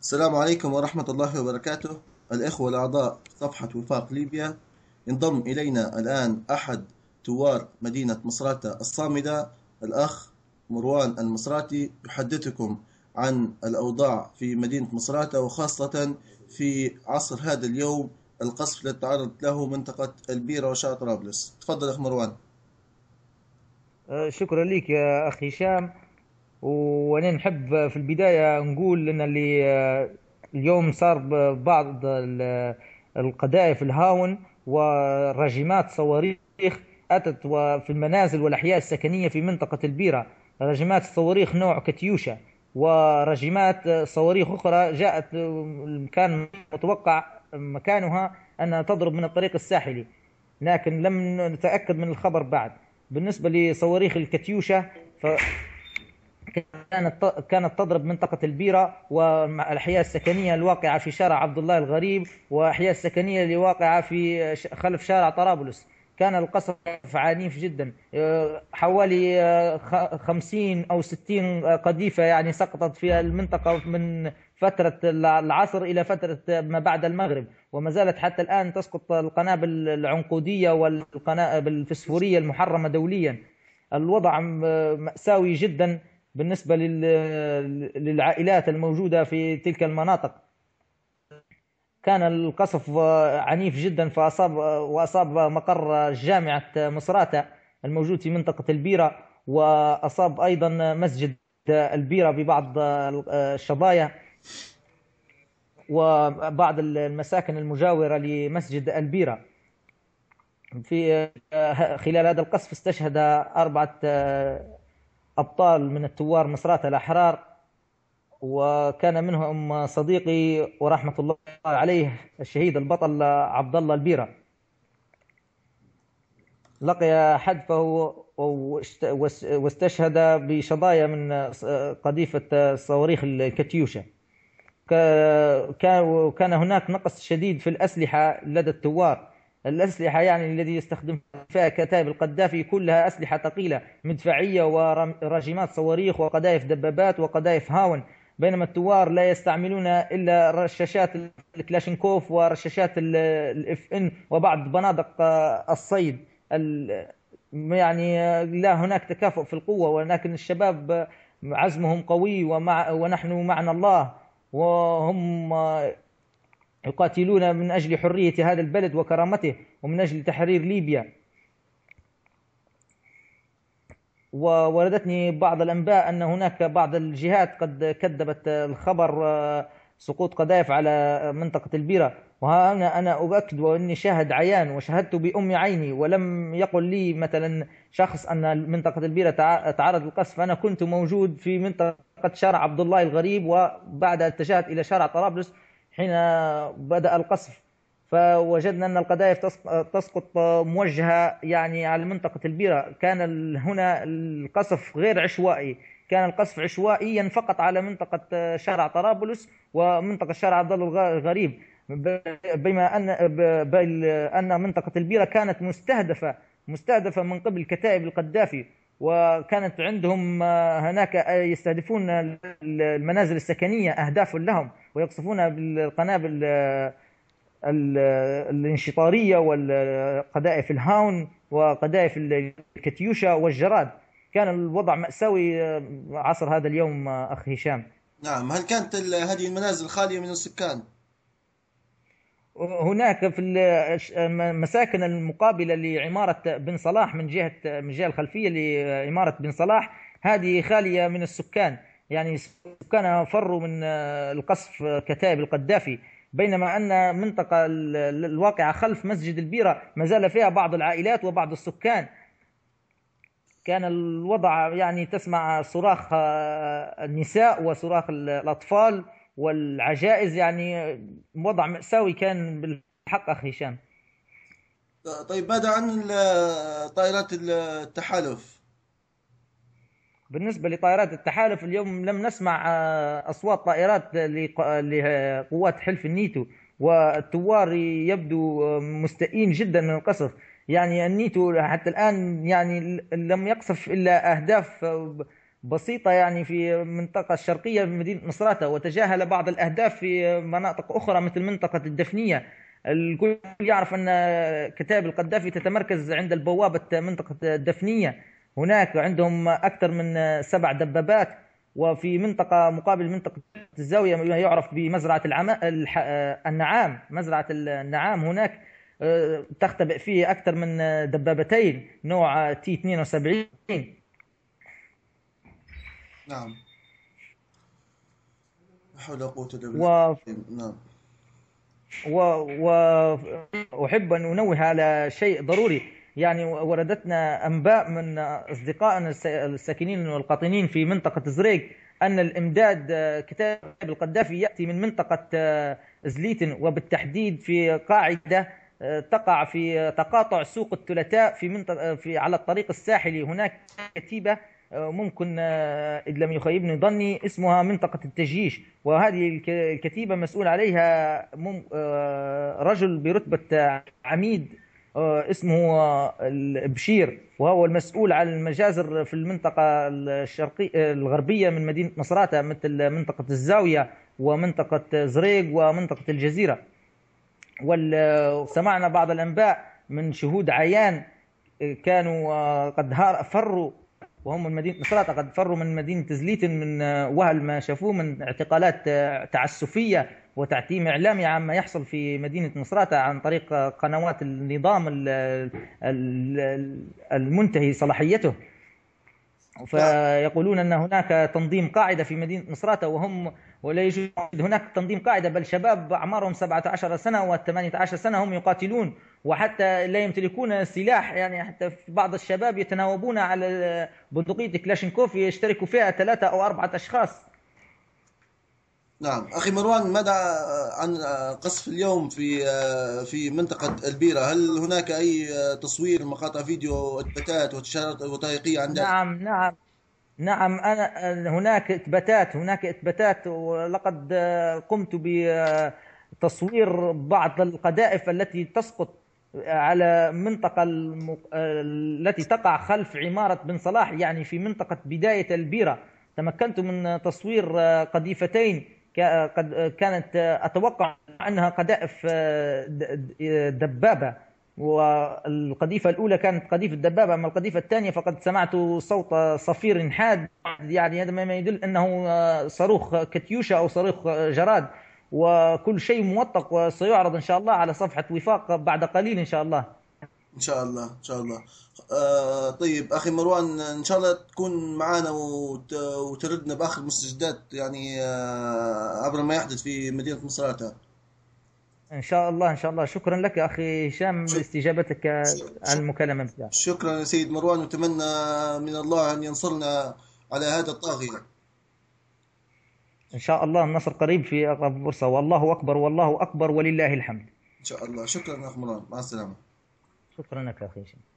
السلام عليكم ورحمة الله وبركاته الإخوة الأعضاء صفحة وفاق ليبيا انضم إلينا الآن أحد ثوار مدينة مصراتة الصامدة الأخ مروان المصراتي يحدثكم عن الأوضاع في مدينة مصراتة وخاصة في عصر هذا اليوم القصف الذي تعرضت له منطقة البيرة وشاطئ طرابلس تفضل أخ مروان آه، شكرا لك يا أخ هشام وانا نحب في البدايه نقول ان اللي آه، اليوم صار بعض القذائف الهاون وراجمات صواريخ اتت في المنازل والاحياء السكنيه في منطقه البيره راجمات صواريخ نوع كتيوشا وراجمات آه، صواريخ اخرى جاءت آه، كان متوقع مكانها انها تضرب من الطريق الساحلي لكن لم نتاكد من الخبر بعد بالنسبه لصواريخ الكتيوشا ف كانت كانت تضرب منطقة البيرة والأحياء السكنية الواقعة في شارع عبد الله الغريب وأحياء السكنية اللي واقعة في خلف شارع طرابلس كان القصف عنيف جدا آه، حوالي آه، خمسين أو ستين قذيفة يعني سقطت في المنطقة من فترة العصر إلى فترة ما بعد المغرب وما زالت حتى الآن تسقط القنابل العنقودية والقنابل الفسفورية المحرمة دوليا الوضع آه، مأساوي جدا بالنسبه للعائلات الموجوده في تلك المناطق كان القصف عنيف جدا فاصاب واصاب مقر جامعه مصراته الموجود في منطقه البيره واصاب ايضا مسجد البيره ببعض الشظايا وبعض المساكن المجاوره لمسجد البيره في خلال هذا القصف استشهد اربعه أبطال من الثوار مصرات الأحرار وكان منهم صديقي ورحمة الله عليه الشهيد البطل عبد الله البيرة لقي حدفه واستشهد بشظايا من قذيفة صواريخ الكتيوشا كان هناك نقص شديد في الأسلحة لدى الثوار الأسلحة يعني الذي يستخدم فيها كتائب القذافي كلها أسلحة ثقيلة مدفعية ورجمات صواريخ وقذائف دبابات وقذائف هاون بينما الثوار لا يستعملون إلا رشاشات الكلاشينكوف ورشاشات الاف ان وبعض بنادق آه، الصيد يعني آه، لا هناك تكافؤ في القوة ولكن الشباب آه، عزمهم قوي ومع ونحن معنا الله وهم يقاتلون من أجل حرية هذا البلد وكرامته ومن أجل تحرير ليبيا ووردتني بعض الأنباء أن هناك بعض الجهات قد كذبت الخبر آه، سقوط قذائف على منطقة البيرة وها أنا, أنا أؤكد وأني شاهد عيان وشاهدت بأم عيني ولم يقل لي مثلا شخص أن منطقة البيرة تعرض للقصف أنا كنت موجود في منطقة شارع عبد الله الغريب وبعدها اتجهت إلى شارع طرابلس حين بدأ القصف فوجدنا أن القذائف تسقط موجهة يعني على منطقة البيرة كان هنا القصف غير عشوائي كان القصف عشوائيا فقط على منطقة شارع طرابلس ومنطقة شارع عبد الله الغريب بما أن أن منطقة البيرة كانت مستهدفة مستهدفة من قبل كتائب القذافي وكانت عندهم آه، هناك آه، يستهدفون المنازل السكنية أهداف لهم ويقصفون بالقنابل آه، الانشطارية والقذائف الهاون وقذائف الكتيوشا والجراد كان الوضع مأساوي عصر هذا اليوم أخ هشام نعم هل كانت هذه المنازل خالية من السكان؟ هناك في المساكن المقابله لعماره بن صلاح من جهه من الجهه الخلفيه لعماره بن صلاح هذه خاليه من السكان يعني سكانها فروا من آه، القصف كتائب القذافي بينما ان المنطقه الواقعه خلف مسجد البيره ما زال فيها بعض العائلات وبعض السكان كان الوضع يعني تسمع صراخ آه، النساء وصراخ الاطفال والعجائز يعني وضع مأساوي كان بالحق أخي هشام طيب ماذا عن طائرات التحالف؟ بالنسبة لطائرات التحالف اليوم لم نسمع آه، أصوات طائرات لقوات حلف النيتو والثوار يبدو آه، مستئين جدا من القصف يعني النيتو حتى الآن يعني لم يقصف إلا أهداف آه، بسيطة يعني في المنطقة الشرقية من مدينة مصراتة وتجاهل بعض الأهداف في مناطق أخرى مثل منطقة الدفنية الكل يعرف أن كتاب القذافي تتمركز عند البوابة منطقة الدفنية هناك عندهم أكثر من سبع دبابات وفي منطقة مقابل منطقة الزاوية ما يعرف بمزرعة العم... الح... النعام مزرعة النعام هناك آه، تختبئ فيه أكثر من دبابتين نوع تي 72 نعم حول قوة و... نعم و... و... أن أنوه على شيء ضروري يعني وردتنا أنباء من أصدقائنا الساكنين والقاطنين في منطقة زريق أن الإمداد آه، كتاب القذافي يأتي من منطقة آه، زليتن وبالتحديد في قاعدة آه، تقع في تقاطع سوق الثلاثاء في منطقة في على الطريق الساحلي هناك كتيبة ممكن إن آه، لم يخيبني ظني اسمها منطقة التجيش وهذه الكتيبة مسؤول عليها آه، رجل برتبة عميد آه، اسمه بشير وهو المسؤول عن المجازر في المنطقة الشرقية الغربية من مدينة مصراتة مثل منطقة الزاوية ومنطقة زريق ومنطقة الجزيرة وسمعنا بعض الأنباء من شهود عيان كانوا قد فروا وهم من مدينة مصراتة قد فروا من مدينة زليت من آه، وهل ما شافوه من اعتقالات آه، تعسفية وتعتيم إعلامي عما يحصل في مدينة نصراتة عن طريق آه، قنوات النظام المنتهي صلاحيته نعم. فيقولون أن هناك تنظيم قاعدة في مدينة نصراتة وهم ولا يوجد هناك تنظيم قاعدة بل شباب أعمارهم 17 سنة و18 سنة هم يقاتلون وحتى لا يمتلكون سلاح يعني حتى بعض الشباب يتناوبون على بندقية كلاشينكوف يشتركوا فيها ثلاثة أو أربعة أشخاص نعم أخي مروان ماذا عن قصف اليوم في في منطقة البيرة هل هناك أي تصوير مقاطع فيديو أثبتات وتشارات وثائقية عندك؟ نعم نعم نعم أنا هناك إثباتات هناك إثباتات ولقد آه، قمت بتصوير بعض القذائف التي تسقط على منطقة المق... آه، التي تقع خلف عمارة بن صلاح يعني في منطقة بداية البيرة تمكنت من تصوير آه، قذيفتين كانت أتوقع أنها قذائف دبابة والقذيفة الأولى كانت قذيفة دبابة أما القذيفة الثانية فقد سمعت صوت صفير حاد يعني هذا ما يدل أنه صاروخ كتيوشا أو صاروخ جراد وكل شيء موثق وسيعرض إن شاء الله على صفحة وفاق بعد قليل إن شاء الله إن شاء الله إن شاء الله آه طيب أخي مروان إن شاء الله تكون معنا وتردنا بآخر المستجدات يعني آه عبر ما يحدث في مدينة مصراتة ان شاء الله ان شاء الله شكرا لك يا اخي هشام لاستجابتك على المكالمه بتاعك شكرا يا سيد مروان واتمنى من الله ان ينصرنا على هذا الطاغيه ان شاء الله النصر قريب في اقرب فرصه والله اكبر والله اكبر ولله الحمد ان شاء الله شكرا اخ مروان مع السلامه شكرا لك اخي هشام